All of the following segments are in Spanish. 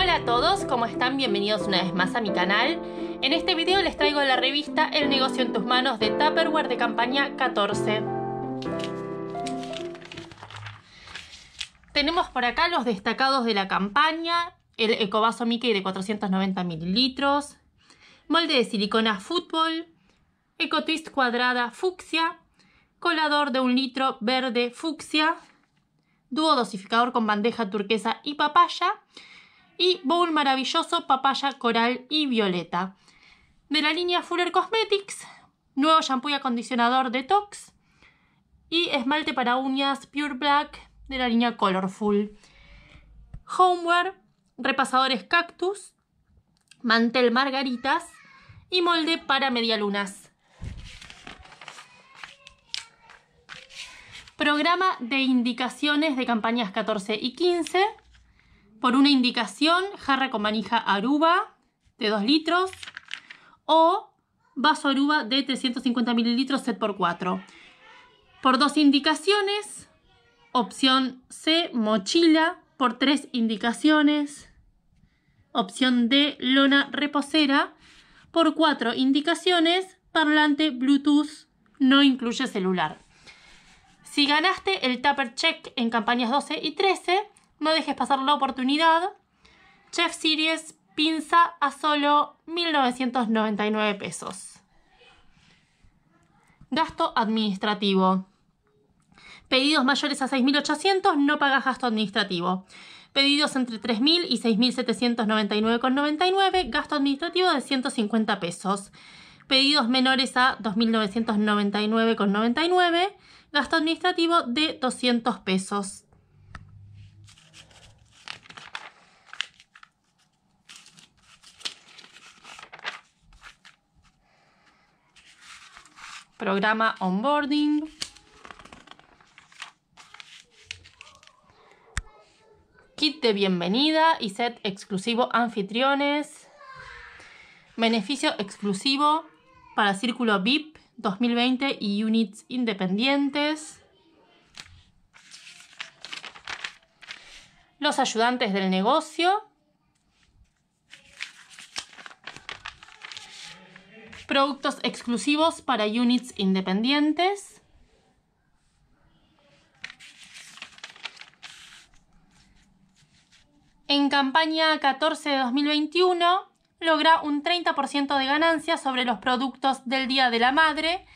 Hola a todos, ¿cómo están? Bienvenidos una vez más a mi canal. En este video les traigo la revista El negocio en tus manos de Tupperware de campaña 14. Tenemos por acá los destacados de la campaña, el ecovaso Mickey de 490 mililitros, molde de silicona fútbol, ecotwist cuadrada fucsia, colador de un litro verde fucsia, dúo dosificador con bandeja turquesa y papaya, y Bowl Maravilloso, Papaya, Coral y Violeta. De la línea Fuller Cosmetics, nuevo shampoo y acondicionador Detox y esmalte para uñas Pure Black de la línea Colorful. Homeware, repasadores cactus, mantel margaritas y molde para medialunas. Programa de indicaciones de campañas 14 y 15 por una indicación, jarra con manija aruba de 2 litros o vaso aruba de 350 mililitros set por 4. Por dos indicaciones, opción C, mochila, por tres indicaciones, opción D, lona reposera, por cuatro indicaciones, parlante Bluetooth, no incluye celular. Si ganaste el Tupper Check en campañas 12 y 13, no dejes pasar la oportunidad. Chef Series pinza a solo 1.999 pesos. Gasto administrativo. Pedidos mayores a 6.800 no pagas gasto administrativo. Pedidos entre 3.000 y 6.799,99, gasto administrativo de 150 pesos. Pedidos menores a 2.999,99, gasto administrativo de 200 pesos. programa onboarding. Kit de bienvenida y set exclusivo anfitriones. Beneficio exclusivo para Círculo VIP 2020 y units independientes. Los ayudantes del negocio. productos exclusivos para units independientes. En campaña 14 de 2021 logra un 30% de ganancia sobre los productos del Día de la Madre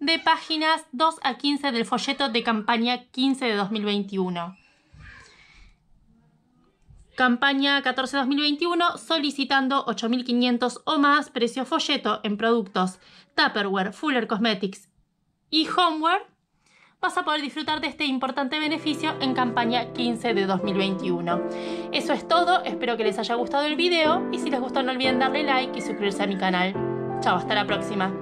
de páginas 2 a 15 del folleto de campaña 15 de 2021. Campaña 14-2021 solicitando 8.500 o más precio folleto en productos Tupperware, Fuller Cosmetics y Homeware. Vas a poder disfrutar de este importante beneficio en campaña 15 de 2021. Eso es todo, espero que les haya gustado el video y si les gustó no olviden darle like y suscribirse a mi canal. Chao, hasta la próxima.